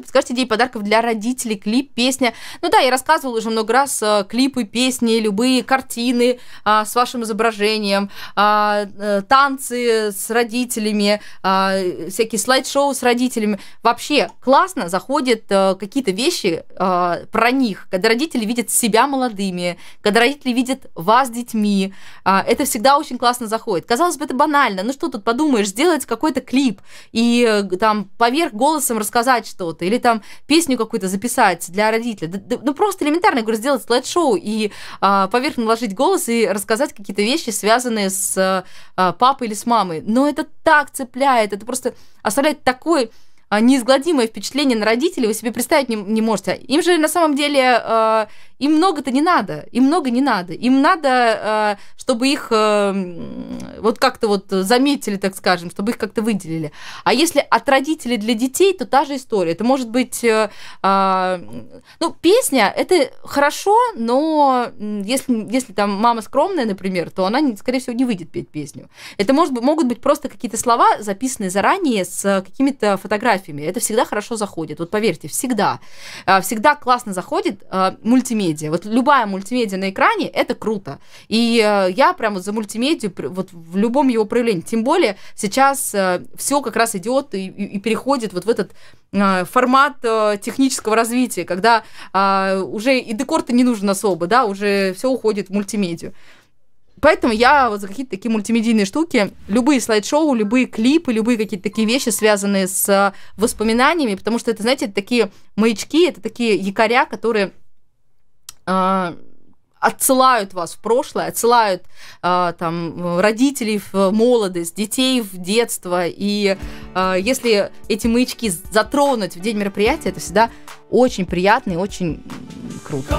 подарки, подскажите идеи подарков для родителей, клип, песня. Ну да, я рассказывала уже много раз э, клипы, песни, любые картины э, с вашим изображением, э, э, танцы с родителями, э, всякие слайд-шоу с родителями. Вообще классно заходят э, какие-то вещи э, про них, когда родители видят себя молодыми, когда родители видят вас детьми. Э, это всегда очень классно заходит. Казалось бы, это банально. Ну что тут подумаешь, сделать какой-то клип и э, там поверх голосом рассказать что-то или там песню какую-то записать для родителя. Да, да, ну просто элементарно, я говорю, сделать слайд-шоу и а, поверх наложить голос и рассказать какие-то вещи, связанные с а, а папой или с мамой. Но это так цепляет, это просто оставляет такой а, неизгладимое впечатление на родителей вы себе представить не, не можете. Им же на самом деле а, им много-то не надо, им много не надо. Им надо, э, чтобы их э, вот как-то вот заметили, так скажем, чтобы их как-то выделили. А если от родителей для детей, то та же история. Это может быть... Э, ну, песня, это хорошо, но если, если там мама скромная, например, то она, скорее всего, не выйдет петь песню. Это может могут быть просто какие-то слова, записанные заранее с какими-то фотографиями. Это всегда хорошо заходит. Вот поверьте, всегда. Всегда классно заходит мультимедиа мультимедиа. Вот любая мультимедиа на экране — это круто. И э, я прямо вот за мультимедию, вот в любом его проявлении. Тем более сейчас э, все как раз идет и, и, и переходит вот в этот э, формат э, технического развития, когда э, уже и декор-то не нужен особо, да, уже все уходит в мультимедию. Поэтому я вот за какие-то такие мультимедийные штуки, любые слайд-шоу, любые клипы, любые какие-то такие вещи, связанные с э, воспоминаниями, потому что это, знаете, это такие маячки, это такие якоря, которые а, отсылают вас в прошлое, отсылают э, там родителей в молодость, детей в детство. И э, если эти маячки затронуть в день мероприятия, это всегда очень приятно и очень круто.